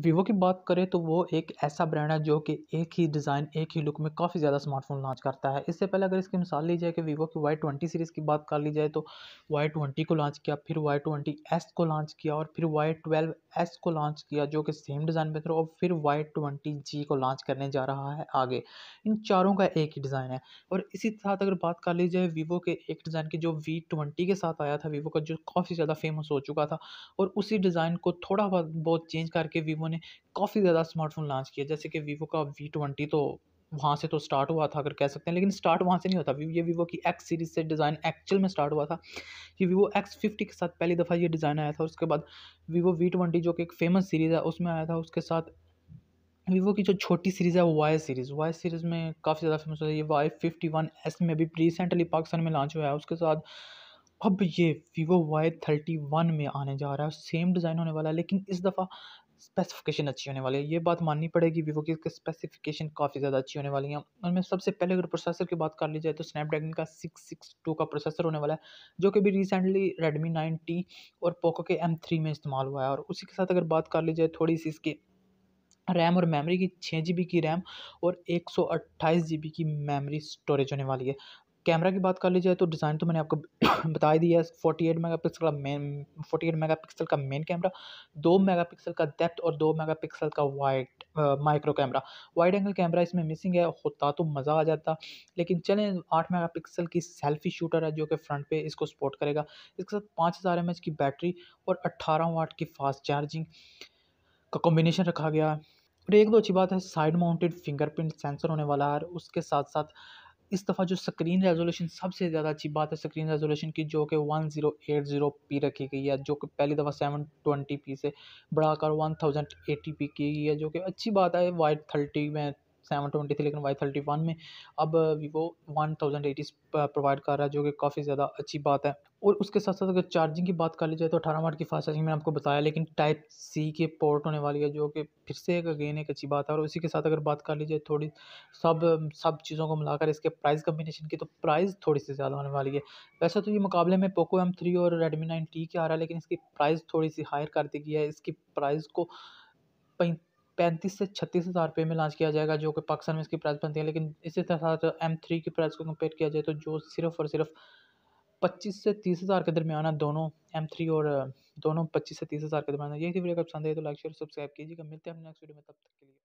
Vivo की बात करें तो वो एक ऐसा ब्रांड है जो कि एक ही डिज़ाइन एक ही लुक में काफ़ी ज़्यादा स्मार्टफोन लॉन्च करता है इससे पहले अगर इसकी मिसाल ली जाए कि वीवो की वाई ट्वेंटी सीरीज़ की बात कर ली जाए तो वाई ट्वेंटी को लॉन्च किया फिर वाई ट्वेंटी एस को लॉन्च किया और फिर वाई ट्वेल्व एस को लॉन्च किया जो कि सेम डिज़ाइन में था और फिर वाई ट्वेंटी जी को लॉन्च करने जा रहा है आगे इन चारों का एक ही डिज़ाइन है और इसी साथ अगर बात कर ली जाए वीवो के एक डिज़ाइन की जो वी ट्वेंटी के साथ आया था वीवो का जो काफ़ी ज़्यादा फेमस हो चुका था और उसी डिज़ाइन को थोड़ा बहुत चेंज करके वीवो वीवो ने काफ़ी ज़्यादा स्मार्टफोन लॉन्च किया जैसे कि वीवो का वी ट्वेंटी तो वहाँ से तो स्टार्ट हुआ था अगर कह सकते हैं लेकिन स्टार्ट वहाँ से नहीं होता ये वीवो की एक्स सीरीज से डिज़ाइन एक्चुअल में स्टार्ट हुआ था ये वीवो एक्स फिफ्टी के साथ पहली दफ़ा ये डिज़ाइन आया था उसके बाद वीवो वी ट्वेंटी जो कि एक फेमस सीरीज़ है उसमें आया था उसके साथ वीवो की जो छोटी सीरीज़ है वो वाई सीरीज़ वाई सीरीज़ में काफ़ी ज़्यादा फेमस होता है ये वाई फिफ्टी वन एस में भी रिसेंटली पाकिस्तान में लॉन्च हुआ है उसके साथ अब ये वीवो वाई थर्टी वन में आने जा रहा है सेम डिज़ाइन होने वाला है लेकिन इस दफ़ा स्पेसिफिकेशन अच्छी होने वाली है ये बात माननी पड़ेगी वीवो की स्पेसिफिकेशन काफ़ी ज़्यादा अच्छी होने वाली है मैं सबसे पहले अगर प्रोसेसर की बात कर ली जाए तो स्नैपड्रैगन का सिक्स सिक्स टू का प्रोसेसर होने वाला है जो कि भी रिसेंटली रेडमी नाइन टी और पोको के एम थ्री में इस्तेमाल हुआ है और उसी के साथ अगर बात कर ली जाए थोड़ी सी इसकी रैम और मेमोरी की छः जी की रैम और एक सौ अट्ठाईस जी की मेमोरी स्टोरेज होने वाली है कैमरा की बात कर ली जाए तो डिज़ाइन तो मैंने आपको बता ही दिया है फोर्टी एट मेगा पिक्सल का main forty eight megapixel का मेन कैमरा दो मेगा पिक्सल का डेप्थ और दो मेगा पिक्सल का wide micro camera wide angle camera इसमें मिसिंग है होता तो मज़ा आ जाता लेकिन चलें आठ मेगा पिक्सल की सेल्फी शूटर है जो कि फ्रंट पे इसको सपोर्ट करेगा इसके साथ पाँच हज़ार एम एच की बैटरी और अट्ठारह वाट की फास्ट चार्जिंग का कॉम्बिनेशन रखा गया है और एक दो अच्छी बात है साइड माउंटेड फिंगरप्रिंट सेंसर होने वाला है और उसके साथ साथ इस दफ़ा जो स्क्रीन रेजोल्यूशन सबसे ज़्यादा अच्छी बात है स्क्रीन रेजोल्यूशन की जो कि one zero eight zero p रखी गई है जो कि पहली दफ़ा सेवन ट्वेंटी पी से बढ़ाकर वन थाउजेंड एटी पी की गई है जो कि अच्छी बात है वाइट थर्टी में सेवन ट्वेंटी थी लेकिन वाई थर्टी वन में अब Vivo one thousand eighties provide कर रहा है जो कि काफ़ी ज़्यादा अच्छी बात है और उसके साथ साथ अगर चार्जिंग की बात कर ली जाए तो अठारह वाट की फास्ट चार्जिंग मैंने आपको बताया लेकिन टाइप सी के पोर्ट होने वाली है जो कि फिर से एक अगेन एक अच्छी बात है और उसी के साथ अगर बात कर ली जाए थोड़ी सब सब चीज़ों को मिलाकर इसके प्राइस कम्बिनेशन की तो प्राइस थोड़ी सी ज़्यादा होने वाली है वैसे तो ये मुकाबले में पोको एम थ्री और रेडमी नाइन टी के आ रहा है लेकिन इसकी प्राइस थोड़ी सी हायर कर दी गई है इसकी प्राइस को पैंतीस से छत्तीस हज़ार रुपये में लॉन्च किया जाएगा जो कि पाकिस्तान में इसकी प्राइस बनती है लेकिन इसी तरह साथ एम थ्री की प्राइस को कंपेयर किया जाए तो जो सिर्फ और सिर्फ पच्चीस से तीस हज़ार के दरमियान दोनों एम थ्री और दोनों पच्चीस से तीस हज़ार के दरमियान यही वीडियो का पसंद है तो लाइक शेयर सब्सक्राइब कीजिएगा मिलते हैं हम नेक्स्ट वीडियो में तब तक के लिए